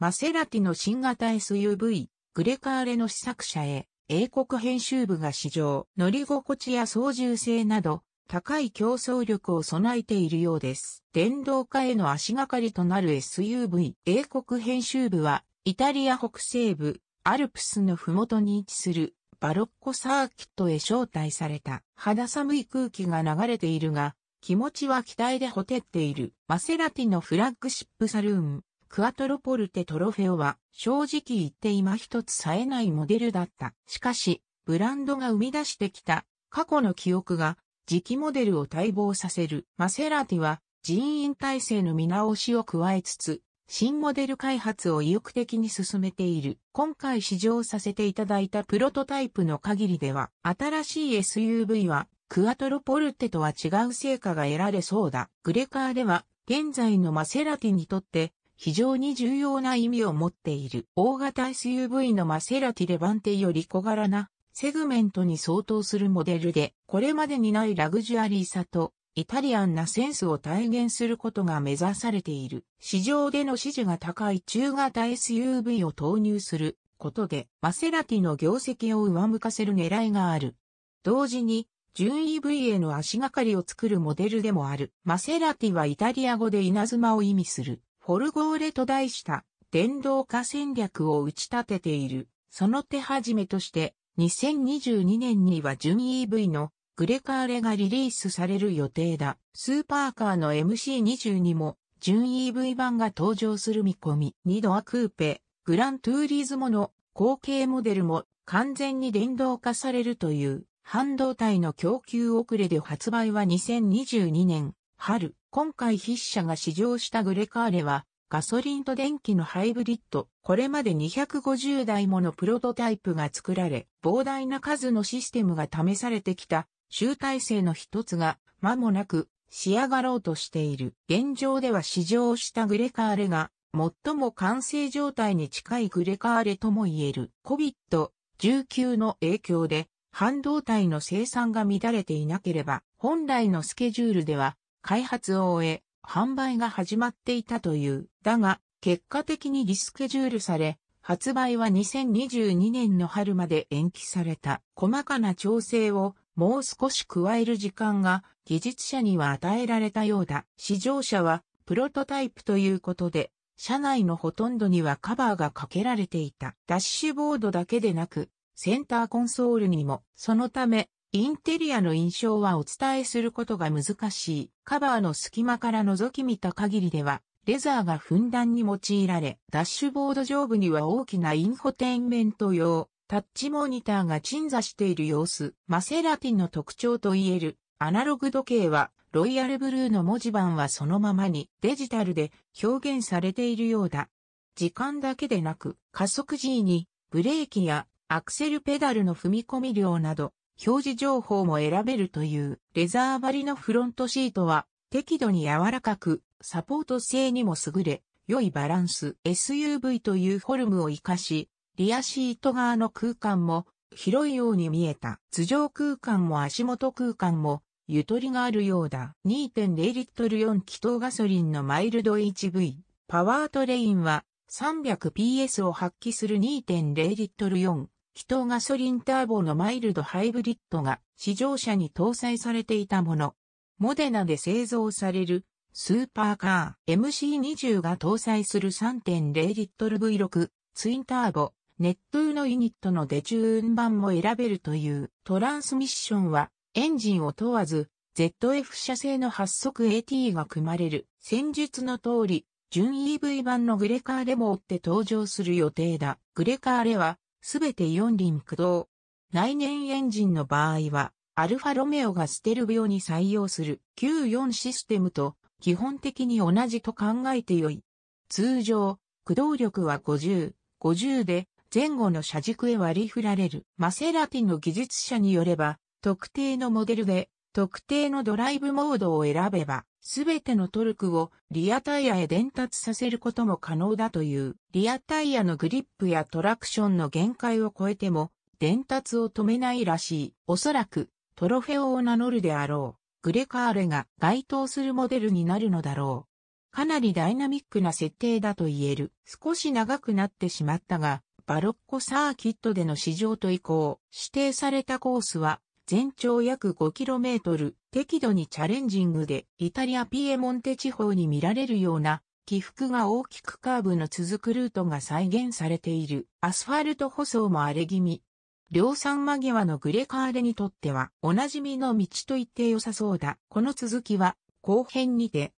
マセラティの新型 SUV、グレカーレの試作車へ、英国編集部が試乗、乗り心地や操縦性など、高い競争力を備えているようです。電動化への足がかりとなる SUV、英国編集部は、イタリア北西部、アルプスの麓に位置する、バロッコサーキットへ招待された。肌寒い空気が流れているが、気持ちは期待でほてっている。マセラティのフラッグシップサルーン、クアトロポルテトロフェオは正直言って今一つ冴えないモデルだった。しかし、ブランドが生み出してきた過去の記憶が次期モデルを待望させるマセラティは人員体制の見直しを加えつつ、新モデル開発を意欲的に進めている。今回試乗させていただいたプロトタイプの限りでは、新しい SUV はクアトロポルテとは違う成果が得られそうだ。グレカーでは、現在のマセラティにとって、非常に重要な意味を持っている。大型 SUV のマセラティレバンテより小柄なセグメントに相当するモデルで、これまでにないラグジュアリーさとイタリアンなセンスを体現することが目指されている。市場での支持が高い中型 SUV を投入することで、マセラティの業績を上向かせる狙いがある。同時に、純 EV への足がかりを作るモデルでもある。マセラティはイタリア語で稲妻を意味する。フォルゴーレと題した電動化戦略を打ち立てている。その手始めとして、2022年には純 EV のグレカーレがリリースされる予定だ。スーパーカーの m c 2にも純 EV 版が登場する見込み。ニドアクーペ、グラントゥーリーズモの後継モデルも完全に電動化されるという半導体の供給遅れで発売は2022年春、今回筆者が試乗したグレカーレは、ガソリンと電気のハイブリッド、これまで250台ものプロトタイプが作られ、膨大な数のシステムが試されてきた、集大成の一つが、間もなく、仕上がろうとしている。現状では試乗したグレカーレが、最も完成状態に近いグレカーレとも言える。COVID-19 の影響で、半導体の生産が乱れていなければ、本来のスケジュールでは、開発を終え、販売が始まっていたという。だが、結果的にリスケジュールされ、発売は2022年の春まで延期された。細かな調整をもう少し加える時間が技術者には与えられたようだ。試乗車はプロトタイプということで、車内のほとんどにはカバーがかけられていた。ダッシュボードだけでなく、センターコンソールにも、そのため、インテリアの印象はお伝えすることが難しい。カバーの隙間から覗き見た限りでは、レザーがふんだんに用いられ、ダッシュボード上部には大きなインフォテインメント用、タッチモニターが鎮座している様子。マセラティの特徴といえる、アナログ時計は、ロイヤルブルーの文字盤はそのままにデジタルで表現されているようだ。時間だけでなく、加速 G に、ブレーキやアクセルペダルの踏み込み量など、表示情報も選べるというレザー張りのフロントシートは適度に柔らかくサポート性にも優れ良いバランス SUV というフォルムを活かしリアシート側の空間も広いように見えた頭上空間も足元空間もゆとりがあるようだ2.0リットル4気筒ガソリンのマイルド HV パワートレインは 300PS を発揮する2.0リットル4気筒ガソリンターボのマイルドハイブリッドが試乗車に搭載されていたもの。モデナで製造されるスーパーカー MC20 が搭載する3.0リットル V6 ツインターボネットゥーのユニットのデチューン版も選べるというトランスミッションはエンジンを問わず ZF 社製の発足 AT が組まれる戦術の通り純 EV 版のグレカーレも追って登場する予定だ。グレカーレはすべて4輪駆動。内燃エンジンの場合は、アルファロメオがステルビオに採用する Q4 システムと基本的に同じと考えてよい。通常、駆動力は50、50で前後の車軸へ割り振られる。マセラティの技術者によれば、特定のモデルで特定のドライブモードを選べば、すべてのトルクをリアタイヤへ伝達させることも可能だという、リアタイヤのグリップやトラクションの限界を超えても、伝達を止めないらしい。おそらく、トロフェオを名乗るであろう。グレカーレが該当するモデルになるのだろう。かなりダイナミックな設定だと言える。少し長くなってしまったが、バロッコサーキットでの市場と移行、指定されたコースは全長約 5km、適度にチャレンジングで、イタリアピエモンテ地方に見られるような、起伏が大きくカーブの続くルートが再現されている、アスファルト舗装も荒れ気味。量産間際のグレカーレにとっては、おなじみの道と言って良さそうだ。この続きは、後編にて、